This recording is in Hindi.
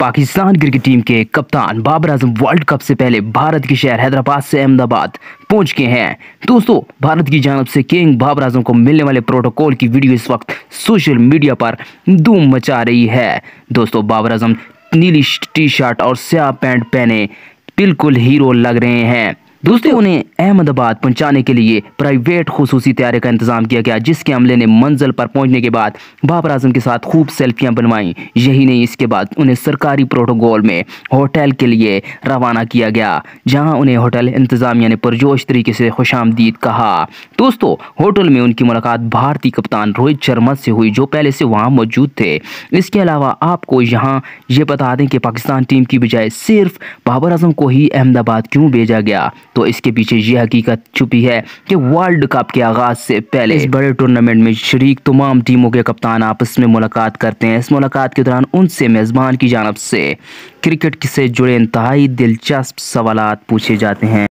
पाकिस्तान क्रिकेट टीम के कप्तान बाबर आजम वर्ल्ड कप से पहले भारत के शहर हैदराबाद से अहमदाबाद पहुंच गए हैं दोस्तों भारत की जानब से किंग बाबर आजम को मिलने वाले प्रोटोकॉल की वीडियो इस वक्त सोशल मीडिया पर धूम मचा रही है दोस्तों बाबर आजम नीली टी शर्ट और स्या पैंट पहने बिल्कुल हीरो लग रहे हैं दोस्तों तो- उन्हें अहमदाबाद पहुंचाने के लिए प्राइवेट खसूसी तैयारी का इंतजाम किया गया जिसके अमले ने मंजिल पर पहुंचने के बाद बाबर आजम के साथ खूब सेल्फियां बनवाईं यही नहीं इसके बाद उन्हें सरकारी प्रोटोकॉल में होटल के लिए रवाना किया गया जहां उन्हें होटल इंतजामिया ने पुरजोश तरीके से खुश आमदीद कहा दोस्तों होटल में उनकी मुलाकात भारतीय कप्तान रोहित शर्मा से हुई जो पहले से वहाँ मौजूद थे इसके अलावा आपको यहाँ ये बता दें कि पाकिस्तान टीम की बजाय सिर्फ बाबर आजम को ही अहमदाबाद क्यों भेजा गया तो इसके पीछे ये हकीकत छुपी है कि वर्ल्ड कप के आगाज़ से पहले इस बड़े टूर्नामेंट में शरीक तमाम टीमों के कप्तान आपस में मुलाकात करते हैं इस मुलाकात के दौरान उनसे मेज़बान की जानब से क्रिकेट से जुड़े इंतहाई दिलचस्प सवाल पूछे जाते हैं